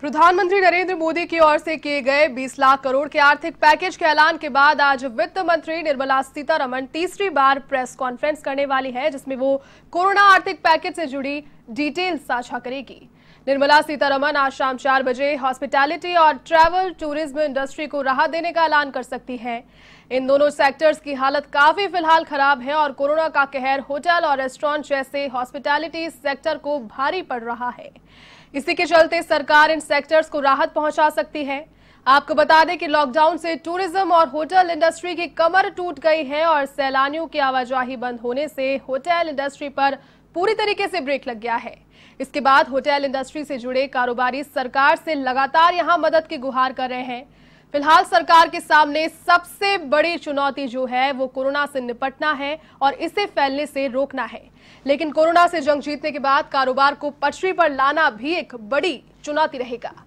प्रधानमंत्री नरेंद्र मोदी की ओर से किए गए 20 लाख करोड़ के आर्थिक पैकेज के ऐलान के बाद आज वित्त मंत्री निर्मला सीतारमण तीसरी बार प्रेस कॉन्फ्रेंस करने वाली है जिसमें वो कोरोना आर्थिक पैकेज से जुड़ी डिटेल साझा करेगी निर्मला सीतारमन आज शाम चार बजे हॉस्पिटैलिटी और ट्रैवल टूरिज्म इंडस्ट्री को राहत देने का ऐलान कर सकती हैं इन दोनों सेक्टर्स की हालत काफी फिलहाल खराब है और कोरोना का कहर होटल और रेस्टोरेंट जैसे हॉस्पिटैलिटी सेक्टर को भारी पड़ रहा है इसी के चलते सरकार इन सेक्टर्स को राहत पहुंचा सकती है आपको बता दें कि लॉकडाउन से टूरिज्म और होटल इंडस्ट्री की कमर टूट गई है और सैलानियों की आवाजाही बंद होने से होटल इंडस्ट्री पर पूरी तरीके से ब्रेक लग गया है इसके बाद होटल इंडस्ट्री से जुड़े कारोबारी सरकार से लगातार यहां मदद की गुहार कर रहे हैं फिलहाल सरकार के सामने सबसे बड़ी चुनौती जो है वो कोरोना से निपटना है और इसे फैलने से रोकना है लेकिन कोरोना से जंग जीतने के बाद कारोबार को पटरी पर लाना भी एक बड़ी चुनौती रहेगा